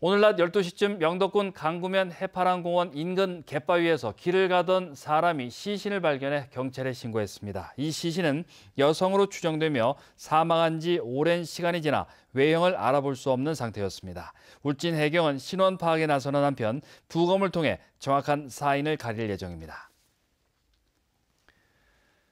오늘 낮 12시쯤 명덕군 강구면 해파랑공원 인근 갯바위에서 길을 가던 사람이 시신을 발견해 경찰에 신고했습니다. 이 시신은 여성으로 추정되며 사망한 지 오랜 시간이 지나 외형을 알아볼 수 없는 상태였습니다. 울진 해경은 신원 파악에 나서는 한편 부검을 통해 정확한 사인을 가릴 예정입니다.